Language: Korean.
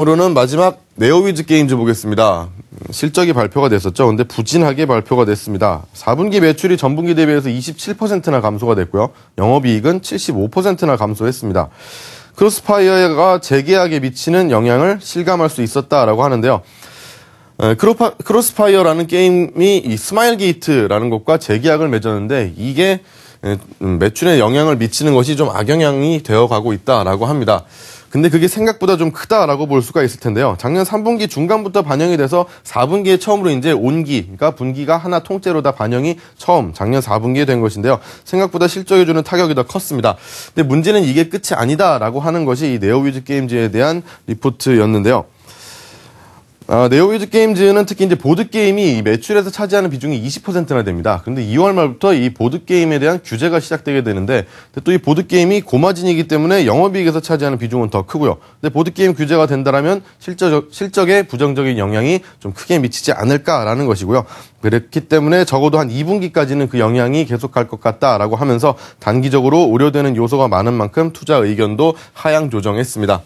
으로는 마지막 네오위즈 게임즈 보겠습니다. 음, 실적이 발표가 됐었죠. 근데 부진하게 발표가 됐습니다. 4분기 매출이 전분기 대비해서 27%나 감소가 됐고요. 영업이익은 75%나 감소했습니다. 크로스파이어가 재계약에 미치는 영향을 실감할 수 있었다라고 하는데요. 크로파, 크로스파이어라는 게임이 이 스마일 게이트라는 것과 재계약을 맺었는데 이게 음, 매출에 영향을 미치는 것이 좀 악영향이 되어가고 있다라고 합니다. 근데 그게 생각보다 좀 크다라고 볼 수가 있을 텐데요. 작년 3분기 중간부터 반영이 돼서 4분기에 처음으로 이제 온기, 그러니까 분기가 하나 통째로 다 반영이 처음 작년 4분기에 된 것인데요. 생각보다 실적에 주는 타격이 더 컸습니다. 근데 문제는 이게 끝이 아니다라고 하는 것이 이 네오위즈 게임즈에 대한 리포트였는데요. 아, 네오위즈 게임즈는 특히 이제 보드 게임이 매출에서 차지하는 비중이 20%나 됩니다. 그런데 2월 말부터 이 보드 게임에 대한 규제가 시작되게 되는데 또 이 보드 게임이 고마진이기 때문에 영업이익에서 차지하는 비중은 더 크고요. 근데 보드 게임 규제가 된다라면 실적 실적에 부정적인 영향이 좀 크게 미치지 않을까라는 것이고요. 그렇기 때문에 적어도 한 2분기까지는 그 영향이 계속할 것 같다라고 하면서 단기적으로 우려되는 요소가 많은 만큼 투자 의견도 하향 조정했습니다.